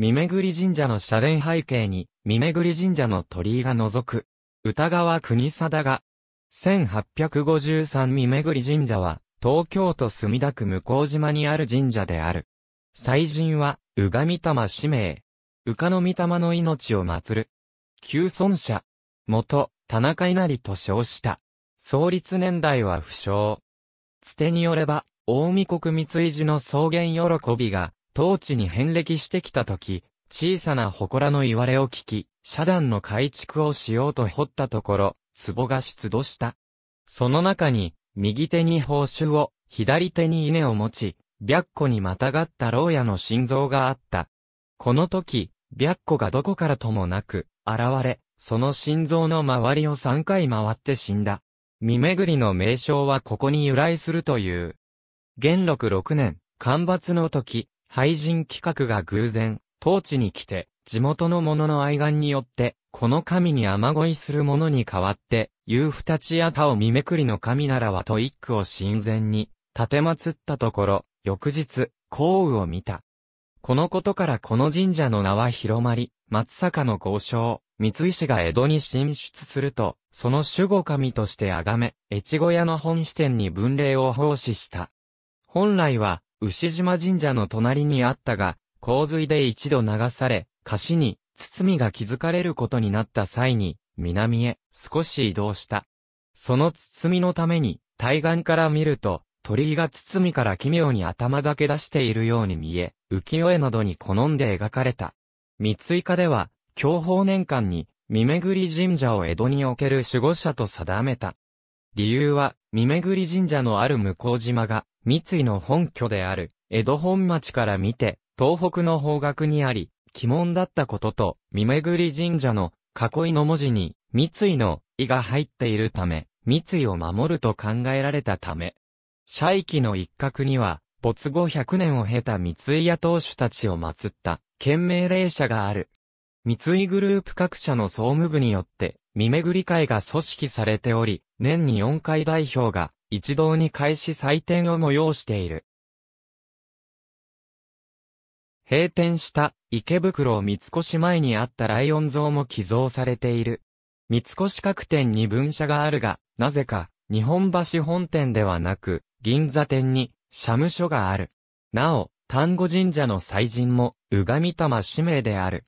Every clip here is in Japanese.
見巡神社の社殿背景に、見巡神社の鳥居が覗く。歌川国貞が、1853見巡神社は、東京都墨田区向島にある神社である。祭神は、宇賀御霊使命。宇賀の御霊の命を祀る。旧尊者。元、田中稲荷と称した。創立年代は不詳。つてによれば、大見国三井寺の草原喜びが、当地に遍歴してきた時、小さな祠の言われを聞き、社団の改築をしようと掘ったところ、壺が出土した。その中に、右手に宝珠を、左手に稲を持ち、白虎にまたがった牢屋の心臓があった。この時、白虎がどこからともなく、現れ、その心臓の周りを3回回って死んだ。見巡りの名称はここに由来するという。元禄6年、干ばつの時、廃人企画が偶然、当地に来て、地元の者の愛願によって、この神に雨乞いする者に代わって、夕二ちや他を見めくりの神ならはと一句を神前に、立てまつったところ、翌日、降雨を見た。このことからこの神社の名は広まり、松坂の豪商、三井が江戸に進出すると、その守護神として崇め、越後屋の本支店に分霊を奉仕した。本来は、牛島神社の隣にあったが、洪水で一度流され、歌詞に、堤が築かれることになった際に、南へ少し移動した。その堤のために、対岸から見ると、鳥居が堤から奇妙に頭だけ出しているように見え、浮世絵などに好んで描かれた。三井家では、享保年間に、見巡り神社を江戸における守護者と定めた。理由は、見巡り神社のある向島が、三井の本拠である、江戸本町から見て、東北の方角にあり、鬼門だったことと、見巡り神社の囲いの文字に、三井の意が入っているため、三井を守ると考えられたため、社域の一角には、没後100年を経た三井屋当主たちを祀った、県命令社がある。三井グループ各社の総務部によって、見巡り会が組織されており、年に4回代表が一堂に開始祭典を催している。閉店した池袋三越前にあったライオン像も寄贈されている。三越各店に分社があるが、なぜか日本橋本店ではなく、銀座店に社務所がある。なお、丹後神社の祭神も、宇み玉氏名である。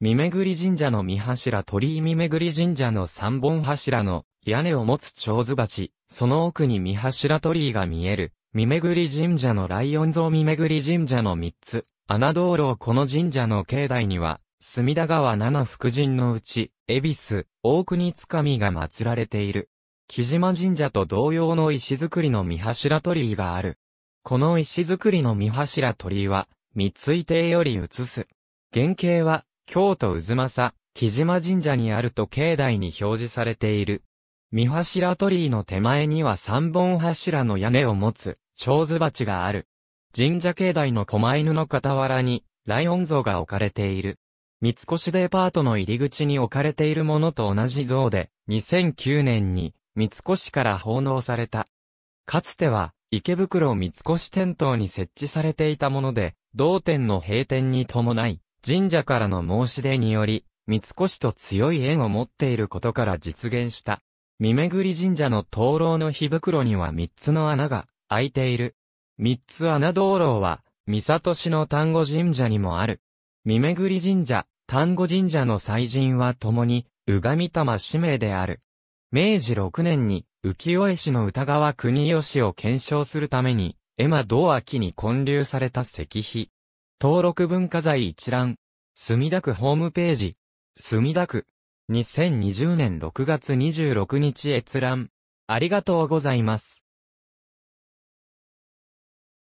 三巡神社の三柱鳥居三巡神社の三本柱の屋根を持つ蝶子鉢、その奥に三柱鳥居が見える、見巡り神社のライオン像見巡り神社の三つ、穴道路をこの神社の境内には、隅田川七福神のうち、恵比寿、大国つかみが祀られている。木島神社と同様の石造りの三柱鳥居がある。この石造りの三柱鳥居は、三つ井定より移す。原型は、京都渦政、木島神社にあると境内に表示されている。三柱鳥居の手前には三本柱の屋根を持つ、蝶ズ鉢がある。神社境内の狛犬の傍らに、ライオン像が置かれている。三越デパートの入り口に置かれているものと同じ像で、2009年に三越から奉納された。かつては、池袋三越店頭に設置されていたもので、同店の閉店に伴い、神社からの申し出により、三越と強い縁を持っていることから実現した。見巡り神社の灯籠の火袋には三つの穴が開いている。三つ穴灯籠は、三里市の丹後神社にもある。見巡り神社、丹後神社の祭神は共に、宇み玉氏名である。明治6年に、浮世絵師の歌川国吉を検証するために、絵馬道秋に建立された石碑。登録文化財一覧。墨田区ホームページ。墨田区。2020年6月26日閲覧。ありがとうございます。